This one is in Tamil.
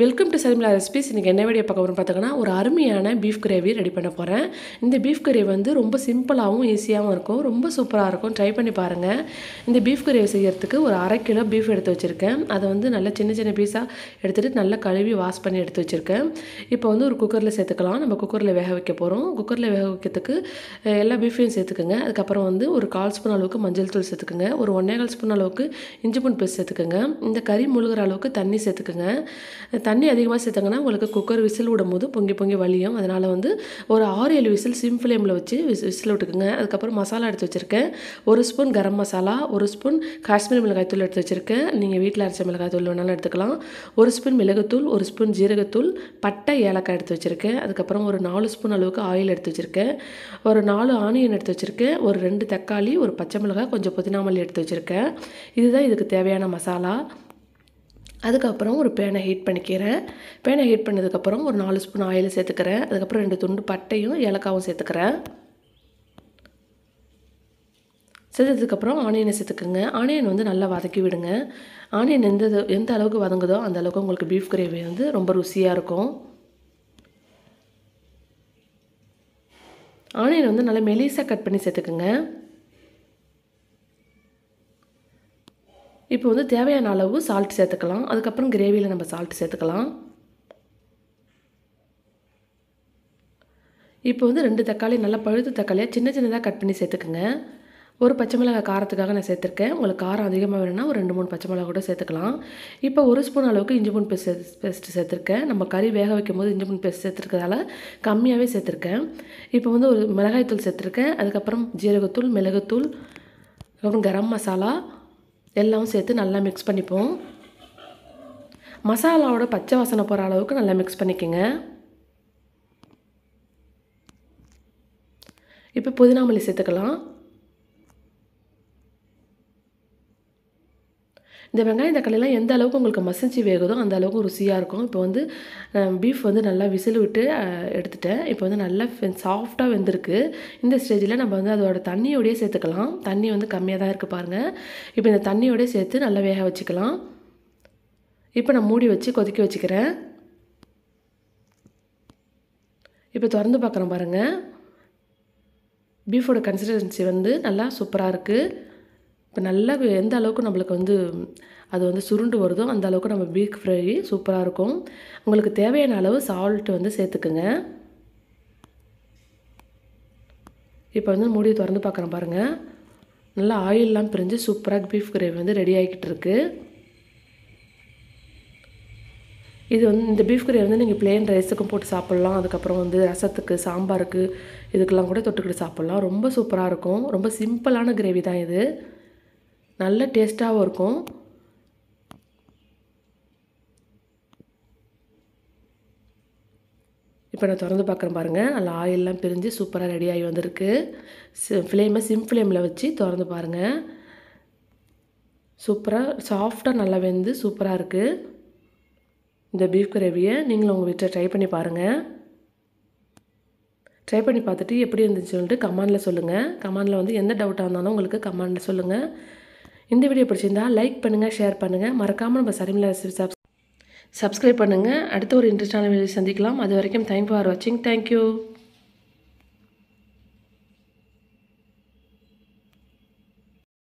வெல்கம் டு சர்மிலா ரெசிபிஸ் இன்றைக்கி என்ன வீடியோ பார்க்க பார்த்தீங்கன்னா ஒரு அருமையான பீஃப் கிரேவி ரெடி பண்ண போகிறேன் இந்த பீஃப் கிரேவி வந்து ரொம்ப சிம்பிளாகவும் ஈஸியாகவும் இருக்கும் ரொம்ப சூப்பராக இருக்கும் ட்ரை பண்ணி பாருங்கள் இந்த பீஃப் கிரேவி செய்கிறதுக்கு ஒரு அரை கிலோ பீஃப் எடுத்து வச்சுருக்கேன் அதை வந்து நல்லா சின்ன சின்ன பீஸாக எடுத்துகிட்டு நல்லா கழுவி வாஷ் பண்ணி எடுத்து வச்சுருக்கேன் இப்போ வந்து ஒரு குக்கரில் சேர்த்துக்கலாம் நம்ம குக்கரில் வேக வைக்க போகிறோம் குக்கரில் வேக வைக்கிறதுக்கு எல்லா பீஃபையும் சேர்த்துக்கோங்க அதுக்கப்புறம் வந்து ஒரு கால் ஸ்பூன் அளவுக்கு மஞ்சள் தூள் சேர்த்துக்கோங்க ஒரு ஒன்றே கால் ஸ்பூன் அளவுக்கு இஞ்சி பூண்டு பேஸ்ட் சேர்த்துக்கோங்க இந்த கறி முழுகிற அளவுக்கு தண்ணி சேர்த்துக்கோங்க தண்ணி அதிகமாக சேர்த்தாங்கன்னா உங்களுக்கு குக்கர் விசில் விடும் போது பொங்கி பொங்கி வலியும் அதனால் வந்து ஒரு ஆறு ஏழு விசில் சிம் ஃப்ளேமில் வச்சு விஸ் விசில் விட்டுக்குங்க அதுக்கப்புறம் மசாலா எடுத்து வச்சுருக்கேன் ஒரு ஸ்பூன் கரம் மசாலா ஒரு ஸ்பூன் காஷ்மீர் மிளகாய் தூள் எடுத்து வச்சுருக்கேன் நீங்கள் வீட்டில் அரைச்ச மிளகாய் தூள் வேணாலும் எடுத்துக்கலாம் ஒரு ஸ்பூன் மிளகுத்தூள் ஒரு ஸ்பூன் ஜீரகத்தூள் பட்டை ஏலக்காய் எடுத்து வச்சுருக்கேன் அதுக்கப்புறம் ஒரு நாலு ஸ்பூன் அளவுக்கு ஆயில் எடுத்து வச்சுருக்கேன் ஒரு நாலு ஆனியன் எடுத்து வச்சுருக்கேன் ஒரு ரெண்டு தக்காளி ஒரு பச்சை மிளகாய் கொஞ்சம் புதினா மல்லி எடுத்து வச்சுருக்கேன் இதுதான் இதுக்கு தேவையான மசாலா அதுக்கப்புறம் ஒரு பேனை ஹீட் பண்ணிக்கிறேன் பேனை ஹீட் பண்ணதுக்கப்புறம் ஒரு நாலு ஸ்பூன் ஆயில் சேர்த்துக்கிறேன் அதுக்கப்புறம் ரெண்டு துண்டு பட்டையும் ஏலக்காவும் சேர்த்துக்கிறேன் சேர்த்ததுக்கப்புறம் ஆனியனை சேர்த்துக்குங்க ஆனியன் வந்து நல்லா வதக்கி விடுங்க ஆனியன் எந்த எந்த அளவுக்கு வதங்குதோ அந்த அளவுக்கு உங்களுக்கு பீஃப் கிரேவி வந்து ரொம்ப ருசியாக இருக்கும் ஆனியன் வந்து நல்லா மெலிசாக கட் பண்ணி சேர்த்துக்குங்க இப்போ வந்து தேவையான அளவு சால்ட் சேர்த்துக்கலாம் அதுக்கப்புறம் கிரேவியில் நம்ம சால்ட் சேர்த்துக்கலாம் இப்போ வந்து ரெண்டு தக்காளி நல்லா பழுத்து தக்காளியாக சின்ன சின்னதாக கட் பண்ணி சேர்த்துக்குங்க ஒரு பச்சை மிளகாய் காரத்துக்காக நான் சேர்த்துருக்கேன் உங்களுக்கு காரம் அதிகமாக வேணும்னா ஒரு ரெண்டு மூணு பச்சை மிளகா கூட சேர்த்துக்கலாம் இப்போ ஒரு ஸ்பூன் அளவுக்கு இஞ்சி பூன் பேஸ்ட் பேஸ்ட் சேர்த்துருக்கேன் நம்ம கறி வேக வைக்கும் போது இஞ்சி பூன் பேஸ்ட் சேர்த்துருக்கிறதால கம்மியாகவே சேர்த்துருக்கேன் இப்போ வந்து ஒரு மிளகாய்த்தூள் சேர்த்துருக்கேன் அதுக்கப்புறம் ஜீரகத்தூள் மிளகுத்தூள் அப்புறம் கரம் மசாலா எல்லாம் சேர்த்து நல்லா மிக்ஸ் பண்ணிப்போம் மசாலாவோட பச்சை வாசனை போகிற அளவுக்கு நல்லா மிக்ஸ் பண்ணிக்கோங்க இப்போ புதினாமல்லி சேர்த்துக்கலாம் இந்த வெங்காயம் தக்காளிலாம் எந்த அளவுக்கு உங்களுக்கு மசிஞ்சு வேகுதோ அந்த அளவுக்கு ருசியாக இருக்கும் இப்போ வந்து பீஃப் வந்து நல்லா விசில் விட்டு எடுத்துட்டேன் இப்போ வந்து நல்லா சாஃப்டாக வெந்திருக்கு இந்த ஸ்டேஜில் நம்ம வந்து அதோட தண்ணியோடய சேர்த்துக்கலாம் தண்ணி வந்து கம்மியாக தான் இருக்குது பாருங்கள் இப்போ இந்த தண்ணியோடய சேர்த்து நல்லா வேக வச்சுக்கலாம் இப்போ நான் மூடி வச்சு கொதிக்க வச்சுக்கிறேன் இப்போ திறந்து பார்க்குறோம் பாருங்கள் பீஃபோட கன்சிஸ்டன்சி வந்து நல்லா சூப்பராக இருக்குது இப்போ நல்லா எந்த அளவுக்கு நம்மளுக்கு வந்து அது வந்து சுருண்டு வருதோ அந்த அளவுக்கு நம்ம பீக் ஃப்ரை சூப்பராக இருக்கும் உங்களுக்கு தேவையான அளவு சால்ட் வந்து சேர்த்துக்குங்க இப்போ வந்து மூடியை திறந்து பார்க்குறேன் பாருங்கள் நல்லா ஆயிலெலாம் பிரிஞ்சு சூப்பராக பீஃப் கிரேவி வந்து ரெடி ஆகிக்கிட்டு இருக்குது இது வந்து இந்த பீஃப் கிரேவி வந்து நீங்கள் பிளேன் ரைஸுக்கும் போட்டு சாப்பிட்லாம் அதுக்கப்புறம் வந்து ரசத்துக்கு சாம்பாருக்கு இதுக்கெல்லாம் கூட தொட்டுக்கிட்டு சாப்பிட்லாம் ரொம்ப சூப்பராக இருக்கும் ரொம்ப சிம்பிளான கிரேவி தான் இது நல்ல டேஸ்ட்டாகவும் இருக்கும் இப்போ நான் திறந்து பார்க்குறேன் பாருங்கள் நல்லா ஆயிலெலாம் பிரிஞ்சு சூப்பராக ரெடி ஆகி வந்திருக்கு ஃப்ளேமை சிம் ஃப்ளேமில் வச்சு திறந்து பாருங்கள் சூப்பராக சாஃப்டாக நல்லா வெந்து சூப்பராக இருக்குது இந்த பீஃப் கிரேவியை நீங்களும் உங்கள் வீட்டில் ட்ரை பண்ணி பாருங்கள் ட்ரை பண்ணி பார்த்துட்டு எப்படி இருந்துச்சு சொல்லிட்டு கமாண்டில் சொல்லுங்கள் கமாண்டில் வந்து எந்த டவுட்டாக இருந்தாலும் உங்களுக்கு கமாண்டில் சொல்லுங்கள் இந்த வீடியோ பிடிச்சிருந்தா லைக் பண்ணுங்கள் ஷேர் பண்ணுங்கள் மறக்காமல் நம்ம சரிமிலா ரெசிபி சப்ஸ் சப்ஸ்கிரைப் பண்ணுங்கள் அடுத்த ஒரு இன்ட்ரெஸ்டான வீடியோ சந்திக்கலாம் அது வரைக்கும் தேங்க் ஃபார் வாட்சிங் தேங்க்யூ